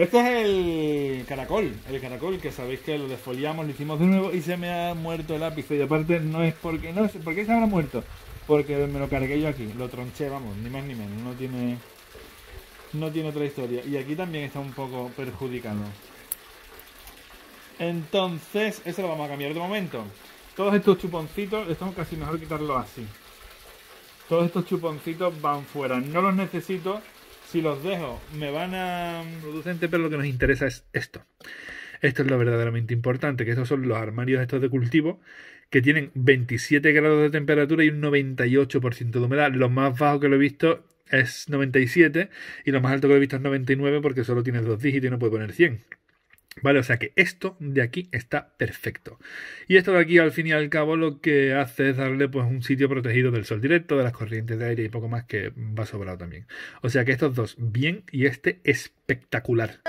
Este es el caracol, el caracol que sabéis que lo desfoliamos, lo hicimos de nuevo y se me ha muerto el lápiz. Y aparte no es porque, no es ¿por se habrá muerto? Porque me lo cargué yo aquí, lo tronché, vamos, ni más ni menos, no tiene, no tiene otra historia. Y aquí también está un poco perjudicado. Entonces, eso lo vamos a cambiar de momento. Todos estos chuponcitos, estamos casi mejor quitarlo así. Todos estos chuponcitos van fuera, no los necesito si los dejo, me van a... Mm, Producente, pero lo que nos interesa es esto. Esto es lo verdaderamente importante, que estos son los armarios estos de cultivo que tienen 27 grados de temperatura y un 98% de humedad. Lo más bajo que lo he visto es 97 y lo más alto que lo he visto es 99 porque solo tienes dos dígitos y no puede poner 100. ¿Vale? O sea que esto de aquí está perfecto. Y esto de aquí, al fin y al cabo, lo que hace es darle pues un sitio protegido del sol directo, de las corrientes de aire y poco más que va sobrado también. O sea que estos dos, bien y este espectacular.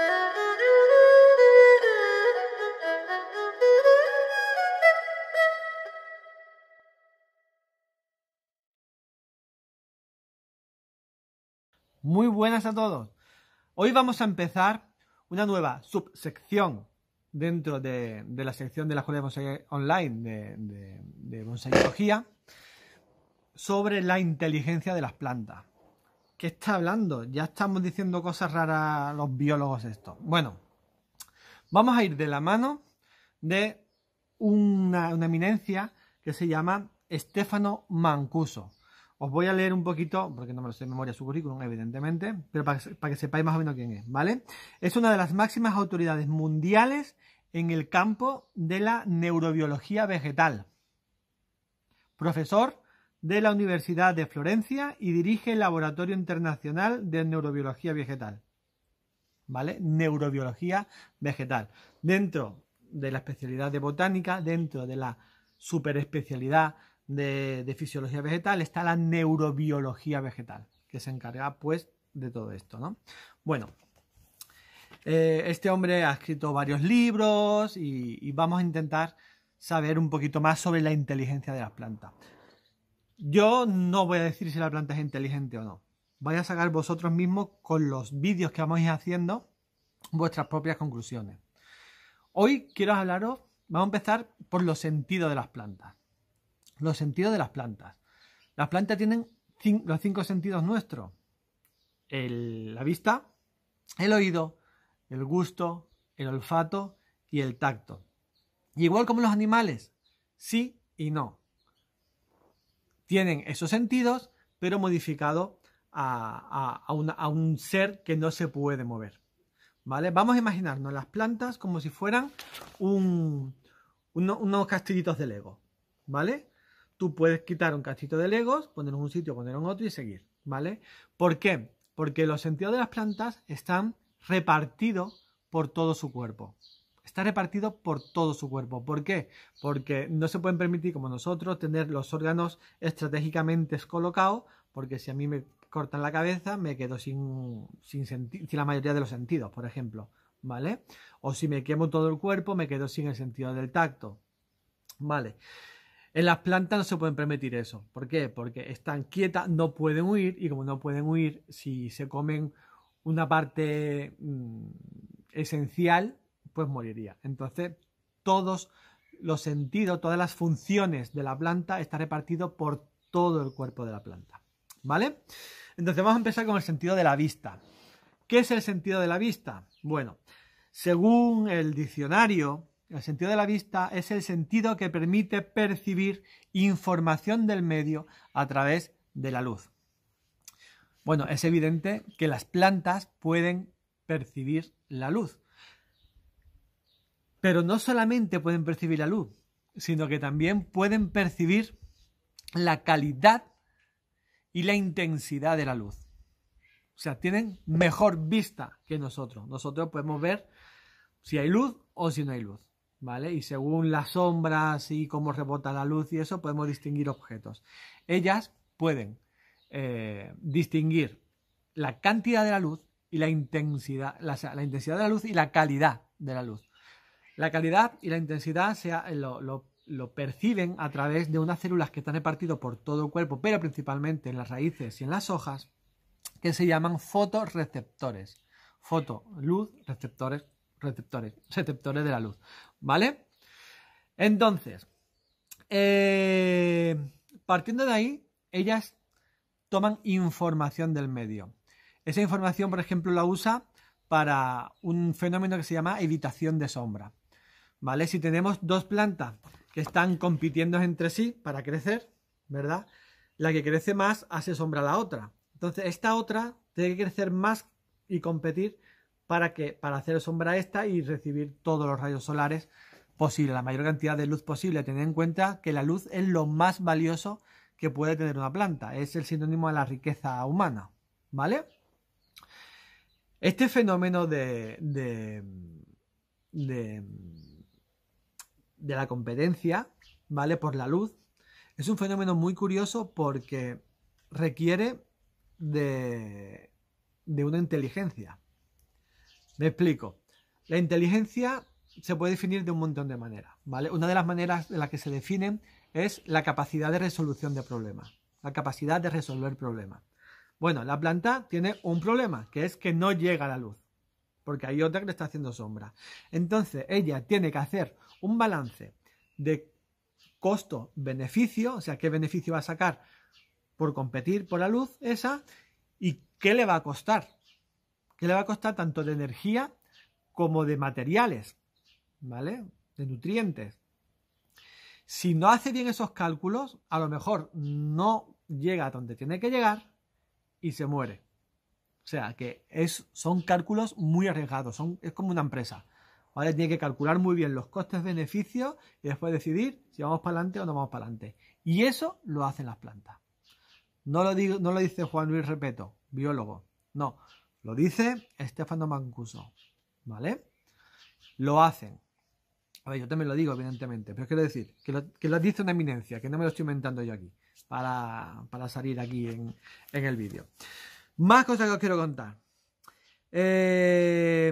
Muy buenas a todos. Hoy vamos a empezar una nueva subsección dentro de, la sección de la Escuela de Bonsai Online de, de, sobre la inteligencia de las plantas. ¿Qué está hablando? Ya estamos diciendo cosas raras los biólogos esto Bueno, vamos a ir de la mano de una, eminencia que se llama Estefano Mancuso. Os voy a leer un poquito, porque no me lo sé de memoria su currículum, evidentemente, pero para que, sepáis más o menos quién es, ¿vale? Es una de las máximas autoridades mundiales en el campo de la neurobiología vegetal. Profesor de la Universidad de Florencia y dirige el Laboratorio Internacional de Neurobiología Vegetal. ¿Vale? Neurobiología vegetal. Dentro de la especialidad de botánica, dentro de la superespecialidad de, fisiología vegetal, está la neurobiología vegetal, que se encarga pues de todo esto, ¿no? Bueno, eh, este hombre ha escrito varios libros y, vamos a intentar saber un poquito más sobre la inteligencia de las plantas. Yo no voy a decir si la planta es inteligente o no. Vais a sacar vosotros mismos con los vídeos que vamos a ir haciendo vuestras propias conclusiones. Hoy quiero hablaros, vamos a empezar por los sentidos de las plantas los sentidos de las plantas. Las plantas tienen los cinco sentidos nuestros. la vista, el oído, el gusto, el olfato y el tacto. Y igual como los animales, sí y no. Tienen esos sentidos, pero modificados a, un ser que no se puede mover. ¿Vale? Vamos a imaginarnos las plantas como si fueran un, unos castillitos de Lego, ¿vale? tú puedes quitar un cachito de legos, ponerlo en un sitio, ponerlo en otro y seguir, ¿vale? ¿Por qué? Porque los sentidos de las plantas están repartidos por todo su cuerpo. Está repartido por todo su cuerpo. ¿Por qué? Porque no se pueden permitir, como nosotros, tener los órganos estratégicamente colocados, porque si a mí me cortan la cabeza, me quedo sin, sin, sin la mayoría de los sentidos, por ejemplo. ¿Vale? O si me quemo todo el cuerpo, me quedo sin el sentido del tacto. ¿Vale? En las plantas no se pueden permitir eso. ¿Por qué? Porque están quietas, no pueden huir y como no pueden huir, si se comen una parte mm, esencial, pues moriría. Entonces, todos los sentidos, todas las funciones de la planta están repartidos por todo el cuerpo de la planta. ¿Vale? Entonces vamos a empezar con el sentido de la vista. ¿Qué es el sentido de la vista? Bueno, según el diccionario, el sentido de la vista es el sentido que permite percibir información del medio a través de la luz. Bueno, es evidente que las plantas pueden percibir la luz. Pero no solamente pueden percibir la luz, sino que también pueden percibir la calidad y la intensidad de la luz. O sea, tienen mejor vista que nosotros. Nosotros podemos ver si hay luz o si no hay luz. Y según las sombras y cómo rebota la luz y eso, podemos distinguir objetos. Ellas pueden eh, distinguir la cantidad de la luz y la intensidad, la, intensidad de la luz y la calidad de la luz. La calidad y la intensidad se, lo, perciben a través de unas células que están repartidas por todo el cuerpo, pero principalmente en las raíces y en las hojas, que se llaman fotorreceptores. Foto, luz, receptores, receptores, receptores de la luz, ¿vale? Entonces, eh, partiendo de ahí, ellas toman información del medio. Esa información, por ejemplo, la usa para un fenómeno que se llama evitación de sombra. ¿Vale? Si tenemos dos plantas que están compitiendo entre sí para crecer, ¿verdad? La que crece más hace sombra a la otra. Entonces, esta otra tiene que crecer más y competir para, que, para hacer sombra esta y recibir todos los rayos solares posible, la mayor cantidad de luz posible. Tened en cuenta que la luz es lo más valioso que puede tener una planta, es el sinónimo de la riqueza humana, ¿vale? Este fenómeno de, de, de, de la competencia, ¿vale? Por la luz, es un fenómeno muy curioso porque requiere de, de una inteligencia. Me explico. La inteligencia se puede definir de un montón de maneras, ¿vale? Una de las maneras de las que se definen es la capacidad de resolución de problemas, la capacidad de resolver problemas. Bueno, la planta tiene un problema, que es que no llega a la luz, porque hay otra que le está haciendo sombra. Entonces, ella tiene que hacer un balance de costo-beneficio, o sea, qué beneficio va a sacar por competir por la luz esa y qué le va a costar que le va a costar tanto de energía como de materiales, ¿vale? De nutrientes. Si no hace bien esos cálculos, a lo mejor no llega a donde tiene que llegar y se muere. O sea, que son cálculos muy arriesgados, es como una empresa. ¿vale? Tiene que calcular muy bien los costes-beneficios y después decidir si vamos para adelante o no vamos para adelante. Y eso lo hacen las plantas. No lo, no lo dice Juan Luis Repeto, biólogo. No, lo dice Estefano Mancuso, ¿vale? Lo hacen. A ver, yo también lo digo, evidentemente, pero quiero decir, que lo, dice una eminencia, que no me lo estoy inventando yo aquí, para, salir aquí en, el vídeo. Más cosas que os quiero contar. Eh,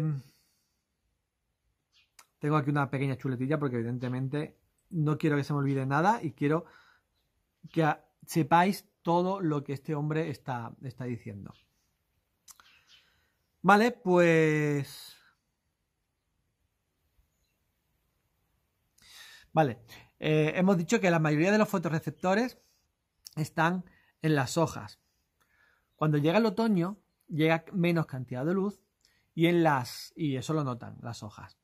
tengo aquí una pequeña chuletilla porque evidentemente no quiero que se me olvide nada y quiero que sepáis todo lo que este hombre está, está diciendo. Vale, pues... Vale, eh, hemos dicho que la mayoría de los fotorreceptores están en las hojas. Cuando llega el otoño, llega menos cantidad de luz y en las y eso lo notan las hojas.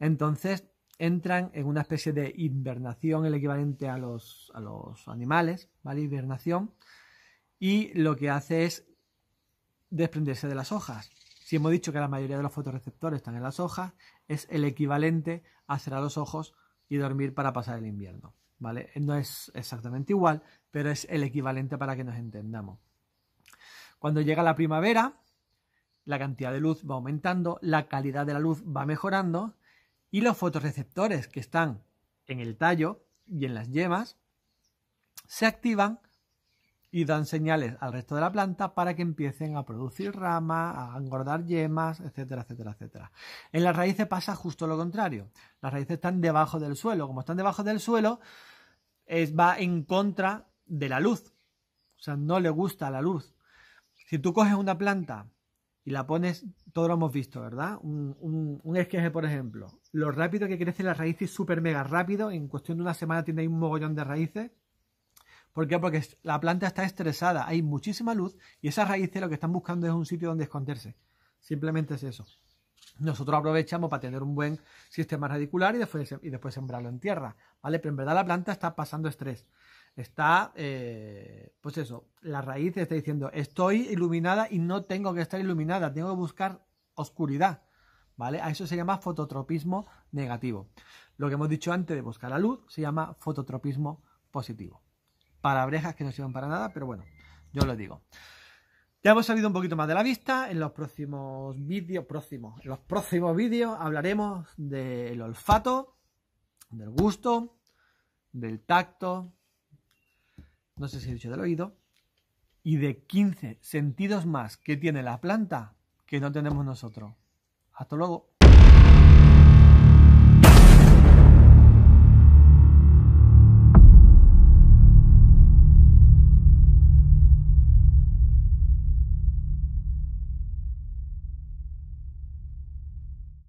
Entonces entran en una especie de invernación el equivalente a los, a los animales, ¿vale? Hibernación. Y lo que hace es desprenderse de las hojas. Si hemos dicho que la mayoría de los fotorreceptores están en las hojas, es el equivalente a cerrar los ojos y dormir para pasar el invierno. ¿vale? No es exactamente igual, pero es el equivalente para que nos entendamos. Cuando llega la primavera, la cantidad de luz va aumentando, la calidad de la luz va mejorando y los fotorreceptores que están en el tallo y en las yemas se activan y dan señales al resto de la planta para que empiecen a producir ramas, a engordar yemas, etcétera, etcétera, etcétera. En las raíces pasa justo lo contrario. Las raíces están debajo del suelo. Como están debajo del suelo, es, va en contra de la luz. O sea, no le gusta la luz. Si tú coges una planta y la pones, todo lo hemos visto, ¿verdad? Un, un, esqueje, por ejemplo. Lo rápido que crece las raíces, es súper mega rápido. En cuestión de una semana tiene ahí un mogollón de raíces ¿Por qué? Porque la planta está estresada, hay muchísima luz y esas raíces lo que están buscando es un sitio donde esconderse. Simplemente es eso. Nosotros aprovechamos para tener un buen sistema radicular y después, y después sembrarlo en tierra, ¿vale? Pero en verdad la planta está pasando estrés. Está, eh, pues eso, la raíz está diciendo, estoy iluminada y no tengo que estar iluminada, tengo que buscar oscuridad, ¿vale? A eso se llama fototropismo negativo. Lo que hemos dicho antes de buscar la luz se llama fototropismo positivo palabrejas que no sirven para nada, pero bueno, yo lo digo. Ya hemos sabido un poquito más de la vista. En los próximos vídeos, próximos, en los próximos vídeos hablaremos del olfato, del gusto, del tacto, no sé si he dicho del oído, y de 15 sentidos más que tiene la planta que no tenemos nosotros. Hasta luego.